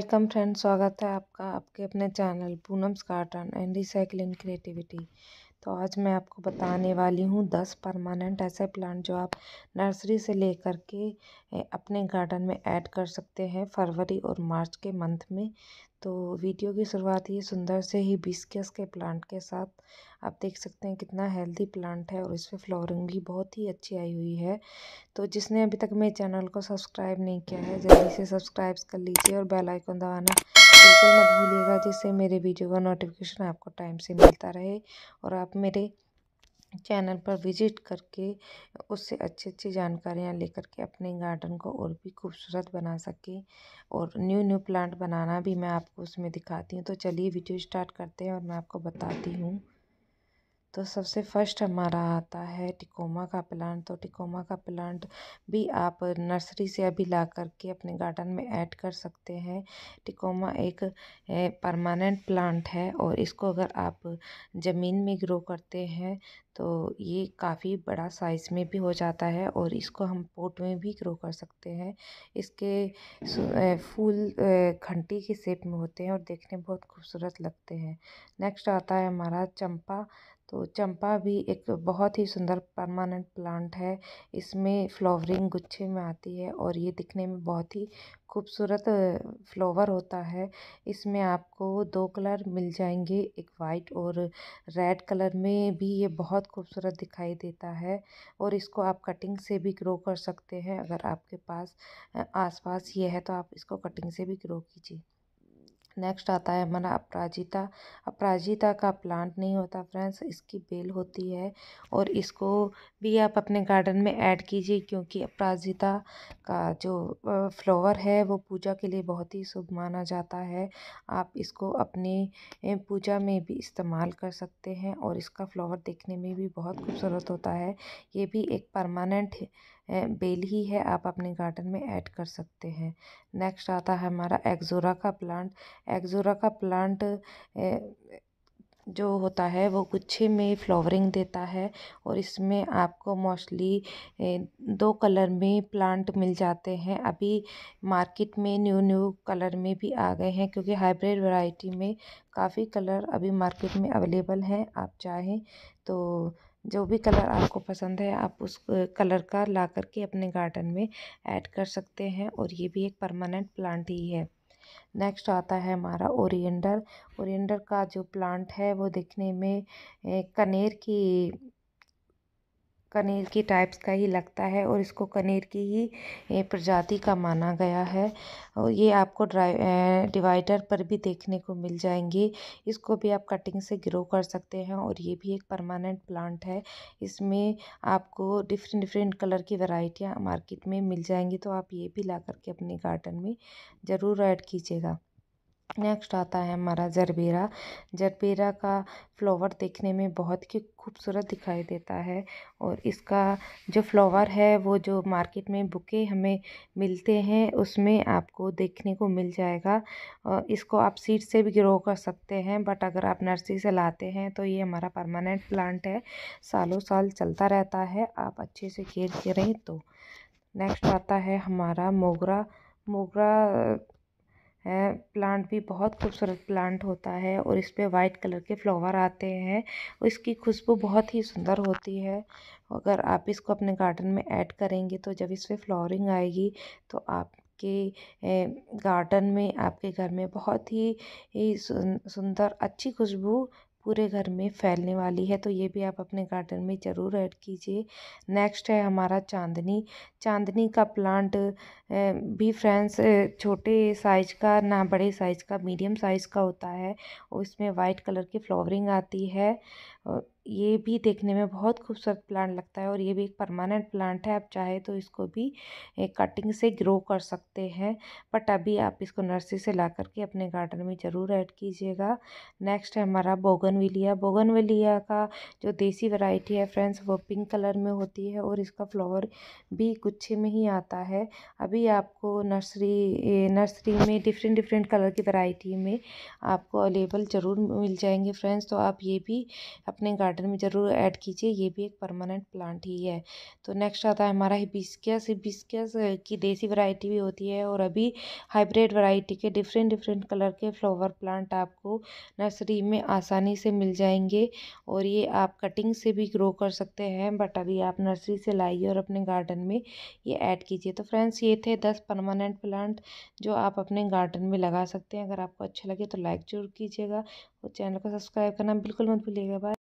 welcome friend स्वागत है आपका आपके अपने channel Poonam's carton and recycling creativity तो आज मैं आपको बताने वाली हूँ दस परमानेंट ऐसे प्लांट जो आप नर्सरी से लेकर के अपने गार्डन में ऐड कर सकते हैं फरवरी और मार्च के मंथ में तो वीडियो की शुरुआत ही सुंदर से ही बिस्कस के प्लांट के साथ आप देख सकते हैं कितना हेल्दी प्लांट है और इस पर फ्लावरिंग भी बहुत ही अच्छी आई हुई है तो जिसने अभी तक मेरे चैनल को सब्सक्राइब नहीं किया है जल्दी से सब्सक्राइब कर लीजिए और बेल आइकन दबाना बिल्कुल मत भूलिएगा जिससे मेरे वीडियो का नोटिफिकेशन आपको टाइम से मिलता रहे और आप मेरे चैनल पर विजिट करके उससे अच्छी अच्छी जानकारियाँ लेकर के अपने गार्डन को और भी खूबसूरत बना सकें और न्यू न्यू प्लांट बनाना भी मैं आपको उसमें दिखाती हूँ तो चलिए वीडियो स्टार्ट करते हैं और मैं आपको बताती हूँ तो सबसे फर्स्ट हमारा आता है टिकोमा का प्लांट तो टिकोमा का प्लांट भी आप नर्सरी से अभी ला करके अपने गार्डन में ऐड कर सकते हैं टिकोमा एक परमानेंट प्लांट है और इसको अगर आप ज़मीन में ग्रो करते हैं तो ये काफ़ी बड़ा साइज़ में भी हो जाता है और इसको हम पोट में भी ग्रो कर सकते हैं इसके फूल घंटी की शेप में होते हैं और देखने में बहुत खूबसूरत लगते हैं नेक्स्ट आता है हमारा चंपा तो चंपा भी एक बहुत ही सुंदर परमानेंट प्लांट है इसमें फ्लावरिंग गुच्छे में आती है और ये दिखने में बहुत ही खूबसूरत फ्लावर होता है इसमें आपको दो कलर मिल जाएंगे एक वाइट और रेड कलर में भी ये बहुत खूबसूरत दिखाई देता है और इसको आप कटिंग से भी ग्रो कर सकते हैं अगर आपके पास आसपास ये है तो आप इसको कटिंग से भी ग्रो कीजिए नेक्स्ट आता है हमारा अपराजिता अपराजिता का प्लांट नहीं होता फ्रेंड्स इसकी बेल होती है और इसको भी आप अपने गार्डन में ऐड कीजिए क्योंकि अपराजिता का जो फ्लावर है वो पूजा के लिए बहुत ही शुभ माना जाता है आप इसको अपनी पूजा में भी इस्तेमाल कर सकते हैं और इसका फ्लावर देखने में भी बहुत खूबसूरत होता है ये भी एक परमानेंट बेल ही है आप अपने गार्डन में ऐड कर सकते हैं नेक्स्ट आता है हमारा एक्जोरा का प्लांट एक्जोरा का प्लांट जो होता है वो गुच्छे में फ्लावरिंग देता है और इसमें आपको मोस्टली दो कलर में प्लांट मिल जाते हैं अभी मार्केट में न्यू न्यू कलर में भी आ गए हैं क्योंकि हाइब्रिड वैरायटी में काफ़ी कलर अभी मार्केट में अवेलेबल हैं आप चाहें तो जो भी कलर आपको पसंद है आप उस कलर का ला करके अपने गार्डन में ऐड कर सकते हैं और ये भी एक परमानेंट प्लांट ही है नेक्स्ट आता है हमारा ओरिएंडर ओरिएंडर का जो प्लांट है वो दिखने में कनेर की कनेर की टाइप्स का ही लगता है और इसको कनेर की ही प्रजाति का माना गया है और ये आपको ड्राइ डिवाइडर पर भी देखने को मिल जाएंगी इसको भी आप कटिंग से ग्रो कर सकते हैं और ये भी एक परमानेंट प्लांट है इसमें आपको डिफरेंट डिफरेंट कलर की वैरायटियाँ मार्केट में मिल जाएंगी तो आप ये भी ला करके अपने गार्डन में ज़रूर ऐड कीजिएगा नेक्स्ट आता है हमारा जरबेरा जरबेरा का फ्लावर देखने में बहुत ही खूबसूरत दिखाई देता है और इसका जो फ्लावर है वो जो मार्केट में बुके हमें मिलते हैं उसमें आपको देखने को मिल जाएगा और इसको आप सीड से भी ग्रो कर सकते हैं बट अगर आप नर्सरी से लाते हैं तो ये हमारा परमानेंट प्लांट है सालों साल चलता रहता है आप अच्छे से केयर करें तो नेक्स्ट आता है हमारा मोगरा मोगरा है प्लांट भी बहुत खूबसूरत प्लांट होता है और इस पे वाइट कलर के फ्लावर आते हैं इसकी खुशबू बहुत ही सुंदर होती है अगर आप इसको अपने गार्डन में ऐड करेंगे तो जब इस पर फ्लावरिंग आएगी तो आपके गार्डन में आपके घर में बहुत ही सुंदर अच्छी खुशबू पूरे घर में फैलने वाली है तो ये भी आप अपने गार्डन में ज़रूर ऐड कीजिए नेक्स्ट है हमारा चांदनी चांदनी का प्लांट भी फ्रेंड्स छोटे साइज का ना बड़े साइज का मीडियम साइज का होता है और इसमें वाइट कलर की फ्लावरिंग आती है ये भी देखने में बहुत खूबसूरत प्लांट लगता है और ये भी एक परमानेंट प्लांट है आप चाहे तो इसको भी कटिंग से ग्रो कर सकते हैं बट अभी आप इसको नर्सरी से ला करके अपने गार्डन में ज़रूर ऐड कीजिएगा नेक्स्ट है हमारा बोगनविलिया बोगनविलिया का जो देसी वैरायटी है फ्रेंड्स वो पिंक कलर में होती है और इसका फ्लावर भी गुच्छे में ही आता है अभी आपको नर्सरी नर्सरी में डिफरेंट डिफरेंट कलर की वैरायटी में आपको अवेलेबल ज़रूर मिल जाएंगे फ्रेंड्स तो आप ये भी अपने गार्डन गार्डन में ज़रूर ऐड कीजिए ये भी एक परमानेंट प्लांट ही है तो नेक्स्ट आता है हमारा हिबिस्कस हिबिस्कस की देसी वैरायटी भी होती है और अभी हाइब्रिड वैरायटी के डिफरेंट डिफरेंट कलर के फ्लावर प्लांट आपको नर्सरी में आसानी से मिल जाएंगे और ये आप कटिंग से भी ग्रो कर सकते हैं बट अभी आप नर्सरी से लाइए और अपने गार्डन में ये ऐड कीजिए तो फ्रेंड्स ये थे दस परमानेंट प्लांट जो आप अपने गार्डन में लगा सकते हैं अगर आपको अच्छा लगे तो लाइक जरूर कीजिएगा और चैनल को सब्सक्राइब करना बिल्कुल मत भूलिएगा बाय